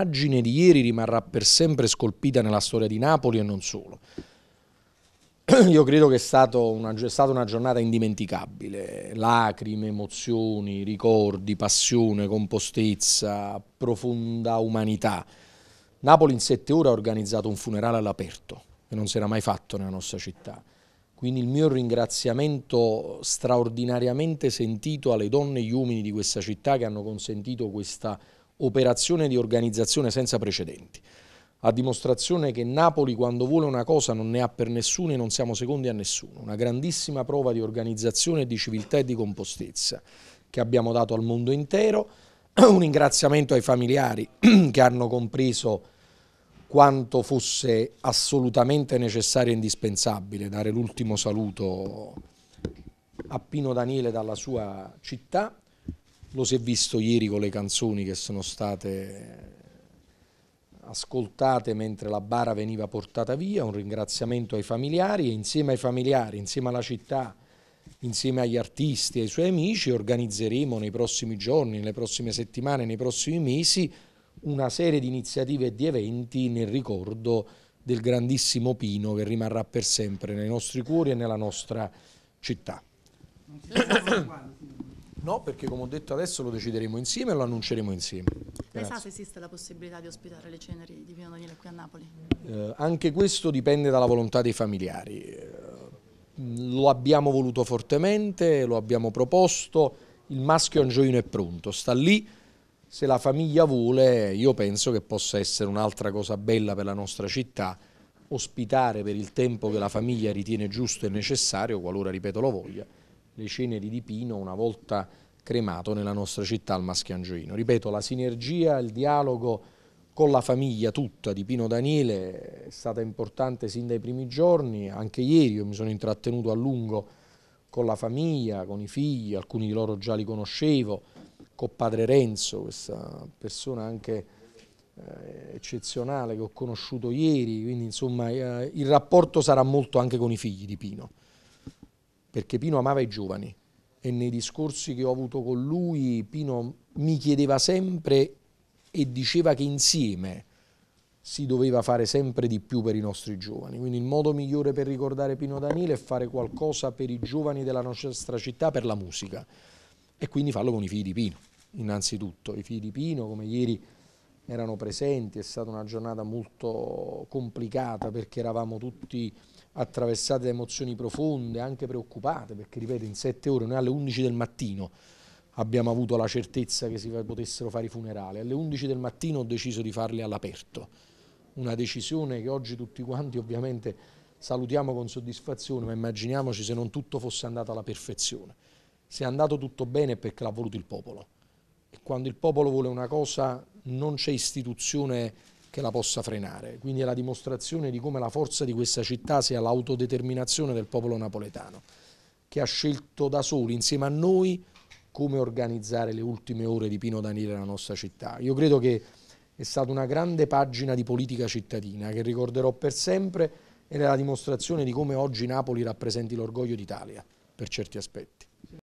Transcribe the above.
l'immagine di ieri rimarrà per sempre scolpita nella storia di Napoli e non solo. Io credo che sia stata una giornata indimenticabile, lacrime, emozioni, ricordi, passione, compostezza, profonda umanità. Napoli in sette ore ha organizzato un funerale all'aperto, che non si era mai fatto nella nostra città. Quindi il mio ringraziamento straordinariamente sentito alle donne e gli uomini di questa città che hanno consentito questa operazione di organizzazione senza precedenti, a dimostrazione che Napoli quando vuole una cosa non ne ha per nessuno e non siamo secondi a nessuno, una grandissima prova di organizzazione, di civiltà e di compostezza che abbiamo dato al mondo intero, un ringraziamento ai familiari che hanno compreso quanto fosse assolutamente necessario e indispensabile dare l'ultimo saluto a Pino Daniele dalla sua città lo si è visto ieri con le canzoni che sono state eh, ascoltate mentre la bara veniva portata via, un ringraziamento ai familiari e insieme ai familiari, insieme alla città, insieme agli artisti e ai suoi amici organizzeremo nei prossimi giorni, nelle prossime settimane, nei prossimi mesi una serie di iniziative e di eventi nel ricordo del grandissimo Pino che rimarrà per sempre nei nostri cuori e nella nostra città. No, perché come ho detto adesso lo decideremo insieme e lo annunceremo insieme. Lei sa se esiste la possibilità di ospitare le ceneri di Pino Daniele qui a Napoli? Eh, anche questo dipende dalla volontà dei familiari. Eh, lo abbiamo voluto fortemente, lo abbiamo proposto, il maschio angioino è pronto, sta lì, se la famiglia vuole io penso che possa essere un'altra cosa bella per la nostra città ospitare per il tempo che la famiglia ritiene giusto e necessario, qualora, ripeto, lo voglia, le ceneri di Pino una volta cremato nella nostra città al Angioino. Ripeto, la sinergia, il dialogo con la famiglia tutta di Pino Daniele è stata importante sin dai primi giorni, anche ieri io mi sono intrattenuto a lungo con la famiglia, con i figli, alcuni di loro già li conoscevo, con padre Renzo, questa persona anche eh, eccezionale che ho conosciuto ieri, quindi insomma eh, il rapporto sarà molto anche con i figli di Pino perché Pino amava i giovani e nei discorsi che ho avuto con lui Pino mi chiedeva sempre e diceva che insieme si doveva fare sempre di più per i nostri giovani. Quindi il modo migliore per ricordare Pino Danile è fare qualcosa per i giovani della nostra città, per la musica e quindi farlo con i figli di Pino, innanzitutto. I figli di Pino, come ieri erano presenti, è stata una giornata molto complicata perché eravamo tutti attraversati da emozioni profonde, anche preoccupate, perché ripeto in sette ore, noi alle 11 del mattino abbiamo avuto la certezza che si potessero fare i funerali, alle 11 del mattino ho deciso di farli all'aperto, una decisione che oggi tutti quanti ovviamente salutiamo con soddisfazione, ma immaginiamoci se non tutto fosse andato alla perfezione, se è andato tutto bene è perché l'ha voluto il popolo quando il popolo vuole una cosa non c'è istituzione che la possa frenare, quindi è la dimostrazione di come la forza di questa città sia l'autodeterminazione del popolo napoletano, che ha scelto da soli, insieme a noi, come organizzare le ultime ore di Pino Daniele nella nostra città. Io credo che è stata una grande pagina di politica cittadina che ricorderò per sempre ed è la dimostrazione di come oggi Napoli rappresenti l'orgoglio d'Italia per certi aspetti.